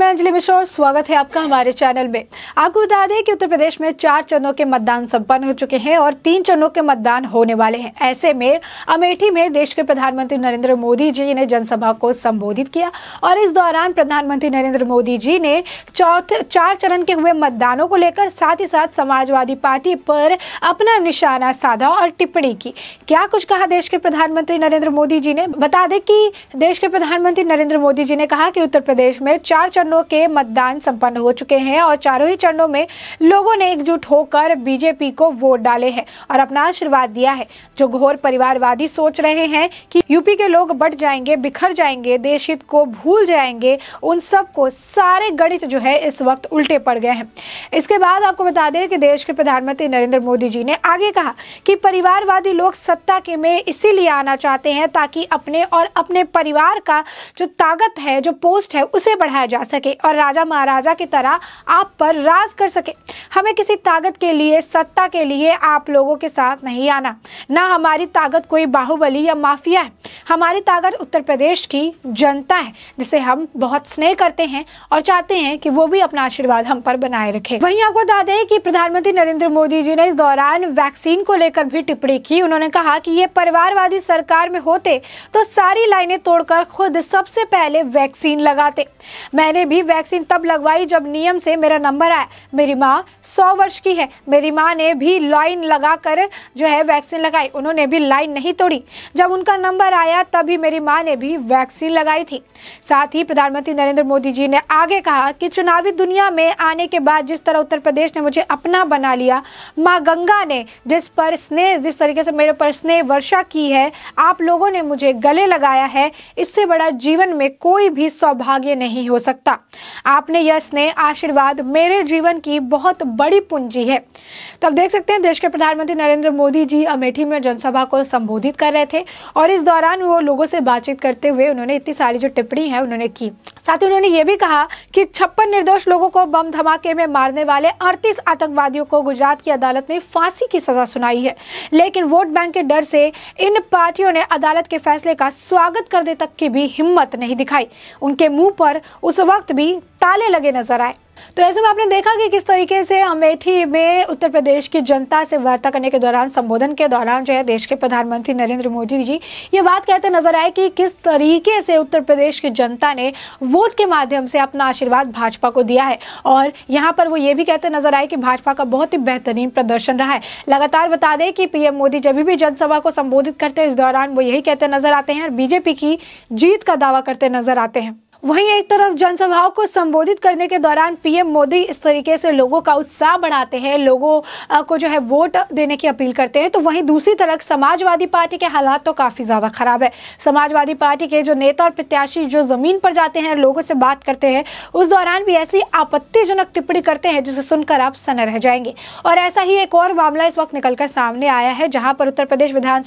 मैं अंजलि मिश्र और स्वागत है आपका हमारे चैनल में आपको बता दें कि उत्तर प्रदेश में चार चरणों के मतदान संपन्न हो चुके हैं और तीन चरणों के मतदान होने वाले हैं ऐसे में अमेठी में देश के प्रधानमंत्री नरेंद्र मोदी जी ने जनसभा को संबोधित किया और इस दौरान प्रधानमंत्री नरेंद्र मोदी जी ने चौथे चार चरण के हुए मतदानों को लेकर साथ ही साथ समाजवादी पार्टी पर अपना निशाना साधा और टिप्पणी की क्या कुछ कहा देश के प्रधानमंत्री नरेंद्र मोदी जी ने बता दें कि देश के प्रधानमंत्री नरेंद्र मोदी जी ने कहा कि उत्तर प्रदेश में चार चरण चरणों के मतदान संपन्न हो चुके हैं और चारों ही चरणों में लोगों ने एकजुट होकर बीजेपी को वोट डाले हैं और अपना आशीर्वाद दिया है जो घोर परिवारवादी सोच रहे हैं कि यूपी के लोग बट जाएंगे बिखर जाएंगे देश हित को भूल जाएंगे उन सब को सारे गणित जो है इस वक्त उल्टे पड़ गए हैं इसके बाद आपको बता दें कि देश के प्रधानमंत्री नरेंद्र मोदी जी ने आगे कहा कि परिवारवादी लोग सत्ता के में इसीलिए आना चाहते हैं ताकि अपने और अपने परिवार का जो ताकत है जो पोस्ट है उसे बढ़ाया जा सके और राजा महाराजा की तरह आप पर राज कर सके हमें किसी ताकत के लिए सत्ता के लिए आप लोगों के साथ नहीं आना ना हमारी ताकत कोई बाहुबली या माफिया है हमारी ताकत उत्तर प्रदेश की जनता है जिसे हम बहुत स्नेह करते हैं और चाहते हैं कि वो भी अपना आशीर्वाद हम पर बनाए रखे वहीं आपको बता दें कि प्रधानमंत्री नरेंद्र मोदी जी ने इस दौरान वैक्सीन को लेकर भी टिप्पणी की उन्होंने कहा कि ये परिवारवादी सरकार में होते तो सारी लाइनें तोड़कर खुद सबसे पहले वैक्सीन लगाते मैंने मैंने भी वैक्सीन तब लगवाई जब नियम से मेरा नंबर आया मेरी माँ सौ वर्ष की है मेरी माँ ने भी लाइन लगाकर जो है वैक्सीन लगाई उन्होंने भी लाइन नहीं तोड़ी जब उनका नंबर आया तभी मेरी माँ ने भी वैक्सीन लगाई थी साथ ही प्रधानमंत्री नरेंद्र मोदी जी ने आगे कहा कि चुनावी दुनिया में आने के बाद जिस तरह उत्तर प्रदेश ने मुझे अपना बना लिया माँ गंगा ने जिस पर स्नेह जिस तरीके से मेरे पर स्नेह वर्षा की है आप लोगों ने मुझे गले लगाया है इससे बड़ा जीवन में कोई भी सौभाग्य नहीं हो सकता सकता आपने यह स्नेह आशीर्वाद मेरे जीवन की बहुत बड़ी पूंजी है तो आप देख सकते हैं देश के प्रधानमंत्री नरेंद्र मोदी जी अमेठी में जनसभा को संबोधित कर रहे थे और इस दौरान वो लोगों से बातचीत करते हुए उन्होंने इतनी सारी जो टिप्पणी है उन्होंने की साथ ही उन्होंने ये भी कहा कि छप्पन निर्दोष लोगों को बम धमाके में मारने वाले अड़तीस आतंकवादियों को गुजरात की अदालत ने फांसी की सजा सुनाई है लेकिन वोट बैंक के डर से इन पार्टियों ने अदालत के फैसले का स्वागत करने तक की भी हिम्मत नहीं दिखाई उनके मुंह पर उस वक्त वक्त भी ताले लगे नजर आए तो ऐसे में आपने देखा कि किस तरीके से अमेठी में उत्तर प्रदेश की जनता से वार्ता करने के दौरान संबोधन के दौरान जो है देश के प्रधानमंत्री नरेंद्र मोदी जी ये बात कहते नजर आए कि किस तरीके से उत्तर प्रदेश की जनता ने वोट के माध्यम से अपना आशीर्वाद भाजपा को दिया है और यहाँ पर वो ये भी कहते नजर आए कि भाजपा का बहुत ही बेहतरीन प्रदर्शन रहा है लगातार बता दें कि पीएम मोदी जब भी जनसभा को संबोधित करते हैं इस दौरान वो यही कहते नजर आते हैं और बीजेपी की जीत का दावा करते नजर आते हैं वहीं एक तरफ जनसभाओं को संबोधित करने के दौरान पीएम मोदी इस तरीके से लोगों का उत्साह बढ़ाते हैं लोगों को जो है वोट देने की अपील करते हैं तो वहीं दूसरी तरफ समाजवादी पार्टी के हालात तो काफ़ी ज़्यादा ख़राब है समाजवादी पार्टी के जो नेता और प्रत्याशी जो ज़मीन पर जाते हैं लोगों से बात करते हैं उस दौरान भी ऐसी आपत्तिजनक टिप्पणी करते हैं जिसे सुनकर आप सना रह जाएंगे और ऐसा ही एक और मामला इस वक्त निकलकर सामने आया है जहां पर उत्तर प्रदेश विधान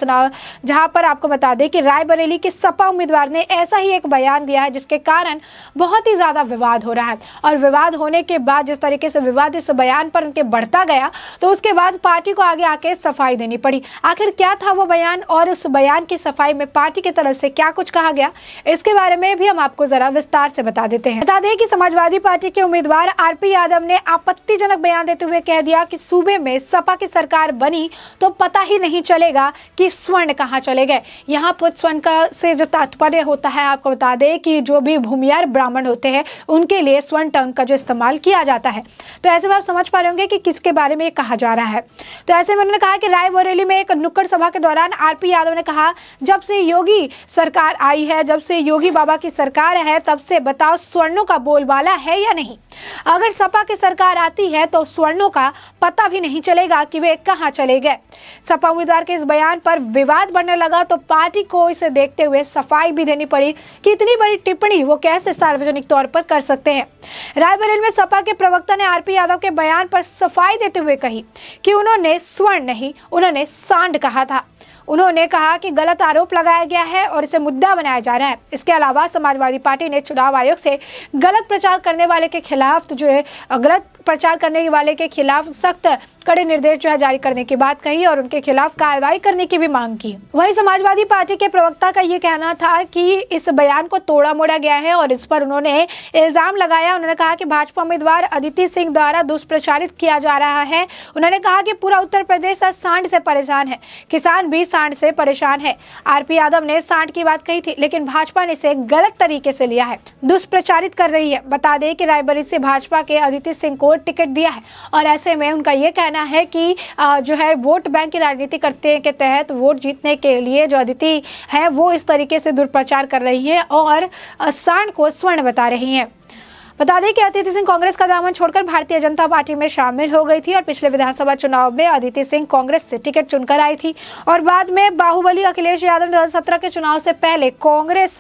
जहां पर आपको बता दें कि रायबरेली के सपा उम्मीदवार ने ऐसा ही एक बयान दिया है जिसके कारण कारण बहुत ही ज़्यादा विवाद हो रहा है और विवाद होने के बाद जिस तरीके से विवाद इस बयान पर उनके बढ़ता गया तो उसके बाद पार्टी को आगे आके सफाई देनी पड़ी आखिर क्या था वो बयान और उस बयान की सफाई में पार्टी की तरफ से क्या कुछ कहा गया इसके बारे में भी हम आपको जरा विस्तार से बता देते हैं बता दें कि समाजवादी पार्टी के उम्मीदवार आर यादव ने आपत्तिजनक बयान देते हुए कह दिया कि सूबे में सपा की सरकार बनी तो पता ही नहीं चलेगा कि स्वर्ण कहाँ चले गए यहाँ पर स्वर्ण का से जो तात्पर्य होता है आपको बता दें कि जो भी भूमियार ब्राह्मण होते हैं उनके लिए स्वर्ण टर्न का जो इस्तेमाल किया जाता है तो ऐसे में आप समझ पा रहे होंगे कि किसके बारे में ये कहा जा रहा है तो ऐसे में उन्होंने कहा कि रायबरेली में एक नुक्कड़ सभा के दौरान आर यादव ने कहा जब से योगी सरकार आई है जब से योगी बाबा की सरकार है तब से बताओ स्वर्णों का बोलबाला है या नहीं अगर सपा की सरकार आती है तो स्वर्णों का पता भी नहीं चलेगा कि वे कहां चले गए सपा उम्मीदवार के इस बयान पर विवाद बढ़ने लगा तो पार्टी को इसे देखते हुए सफाई भी देनी पड़ी कि इतनी बड़ी टिप्पणी वो कैसे सार्वजनिक तौर पर कर सकते हैं रायबरेल में सपा के प्रवक्ता ने आरपी यादव के बयान पर सफाई देते हुए कही कि उन्होंने स्वर्ण नहीं उन्होंने सांड कहा था उन्होंने कहा कि गलत आरोप लगाया गया है और इसे मुद्दा बनाया जा रहा है इसके अलावा समाजवादी पार्टी ने चुनाव आयोग से गलत प्रचार करने वाले के खिलाफ जो है गलत प्रचार करने वाले के खिलाफ सख्त कड़े निर्देश जो है जारी करने की बात कही और उनके खिलाफ कार्रवाई करने की भी मांग की वही समाजवादी पार्टी के प्रवक्ता का ये कहना था की इस बयान को तोड़ा मोड़ा गया है और इस पर उन्होंने इल्जाम लगाया उन्होंने कहा की भाजपा उम्मीदवार अदिति सिंह द्वारा दुष्प्रचारित किया जा रहा है उन्होंने कहा की पूरा उत्तर प्रदेश आज सांड से परेशान है किसान भी सांड से परेशान है आरपी यादव ने सांड की बात कही थी लेकिन भाजपा ने इसे गलत तरीके से लिया है दुष्प्रचारित कर रही है बता दें कि रायबरेली से भाजपा के अदिति सिंह को टिकट दिया है और ऐसे में उनका ये कहना कहना है कि जो है वोट बैंक की राजनीति करते के तहत वोट जीतने के लिए जो अदिति है वो इस तरीके से दुर्प्रचार कर रही है और सांड को स्वर्ण बता रही है बता दें कि अदिति सिंह कांग्रेस का दामन छोड़कर भारतीय जनता पार्टी में शामिल हो गई थी और पिछले विधानसभा चुनाव में अदिति सिंह कांग्रेस से टिकट चुनकर आई थी और बाद में बाहुबली अखिलेश यादव दो के चुनाव से पहले कांग्रेस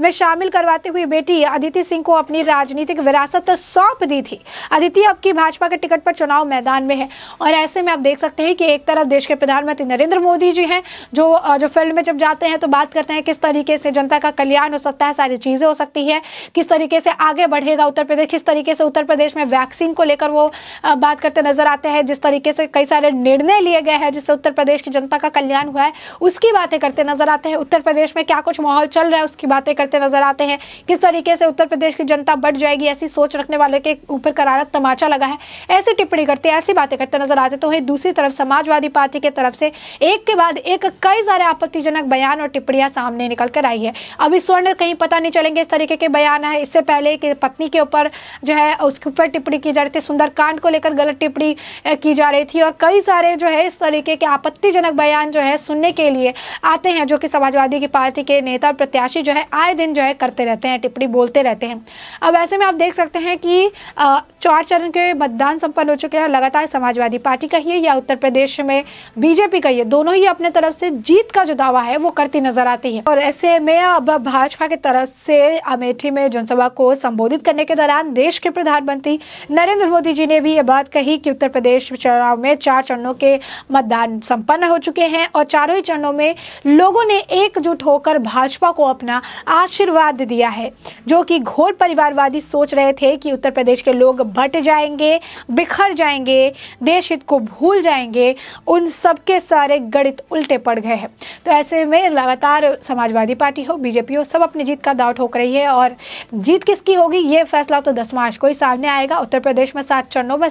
में शामिल करवाते हुए बेटी अदिति सिंह को अपनी राजनीतिक विरासत सौंप दी थी अदिति अब की भाजपा के टिकट पर चुनाव मैदान में है और ऐसे में आप देख सकते हैं कि एक तरफ देश के प्रधानमंत्री नरेंद्र मोदी जी हैं जो जो फील्ड में जब जाते हैं तो बात करते हैं किस तरीके से जनता का कल्याण हो सकता है सारी चीज़ें हो सकती है किस तरीके से आगे बढ़ेगा उत्तर प्रदेश जिस तरीके से उत्तर प्रदेश में वैक्सीन को लेकर वो बात करते नजर आते हैं जिस तरीके से कई सारे निर्णय लिए गए हैं जिससे उत्तर प्रदेश की जनता का कल्याण हुआ है उसकी बातें करते नजर आते हैं उत्तर प्रदेश में क्या कुछ माहौल चल रहा है उसकी बातें करते नजर आते हैं किस तरीके से उत्तर प्रदेश की जनता बढ़ जाएगी ऐसी सोच रखने वाले के ऊपर करारा तमाचा लगा है ऐसी टिप्पणी करते ऐसी बातें करते नजर आते तो वही दूसरी तरफ समाजवादी पार्टी के तरफ से एक के बाद एक कई सारे आपत्तिजनक बयान और टिप्पणियां सामने निकल कर आई है अभी स्वर्ण कहीं पता नहीं चलेंगे इस तरीके के बयान है इससे पहले कि पत्नी के ऊपर जो है उसके ऊपर टिप्पणी की जा रही थी सुंदरकांड को लेकर गलत टिप्पणी की जा रही थी और कई सारे जो है इस तरीके के आपत्तिजनक बयान जो है सुनने के लिए आते हैं जो कि समाजवादी की पार्टी के नेता और प्रत्याशी जो है आए दिन जो है करते रहते हैं टिप्पणी बोलते रहते हैं अब ऐसे में आप देख सकते हैं कि चार चरण के मतदान संपन्न हो चुके हैं लगातार समाजवादी पार्टी का या उत्तर प्रदेश में बीजेपी का दोनों ही अपने तरफ से जीत का जो दावा है वो करती नजर आती है और ऐसे में अब भाजपा की तरफ से अमेठी में जनसभा को संबोधित करने के दौरान देश के प्रधानमंत्री नरेंद्र मोदी जी ने भी ये बात कही कि उत्तर प्रदेश चुनाव में चार चरणों के मतदान संपन्न हो चुके हैं और चारों ही चरणों में लोगों ने एकजुट होकर भाजपा को अपना आशीर्वाद दिया है जो कि घोर परिवारवादी सोच रहे थे कि उत्तर प्रदेश के लोग बट जाएंगे बिखर जाएंगे देश हित को भूल जाएंगे उन सबके सारे गणित उल्टे पड़ गए हैं तो ऐसे में लगातार समाजवादी पार्टी हो बीजेपी हो सब अपनी जीत का दाव ठोक रही है और जीत किसकी होगी ये फैसला फैसला तो दस मार्च को ही सामने आएगा उत्तर प्रदेश में सात चरणों में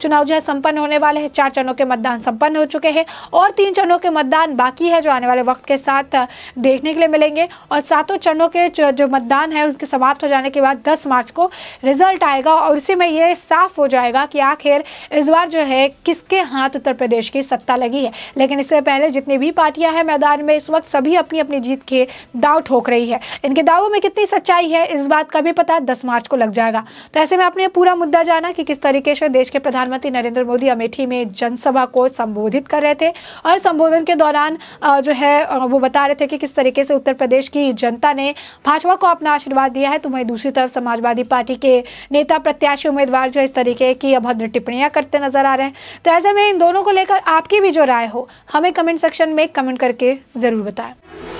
चुनाव जो है संपन्न होने वाले हैं चार चरणों के मतदान संपन्न हो चुके हैं और तीन चरणों के मतदान बाकी है जो आने वाले वक्त के साथ देखने के लिए मिलेंगे और सातों चरणों के जो मतदान है उसके समाप्त हो जाने के बाद दस मार्च को रिजल्ट आएगा और उसी में ये साफ हो जाएगा कि आखिर इस बार जो है किसके हाथ उत्तर प्रदेश की सत्ता लगी है लेकिन इससे पहले जितनी भी पार्टियां हैं मैदान में इस वक्त सभी अपनी अपनी जीत के दाव ठोक रही है इनके दावों में कितनी सच्चाई है इस बात का भी पता दस मार्च को लग लग जाएगा तो ऐसे में आपने पूरा मुद्दा जाना कि किस तरीके से देश के प्रधानमंत्री नरेंद्र मोदी अमेठी में जनसभा को संबोधित कर रहे थे और संबोधन के दौरान जो है वो बता रहे थे कि किस तरीके से उत्तर प्रदेश की जनता ने भाजपा को अपना आशीर्वाद दिया है तो वहीं दूसरी तरफ समाजवादी पार्टी के नेता प्रत्याशी उम्मीदवार जो इस तरीके की अभद्र टिप्पणियां करते नजर आ रहे हैं तो ऐसे में इन दोनों को लेकर आपकी भी जो राय हो हमें कमेंट सेक्शन में कमेंट करके ज़रूर बताएं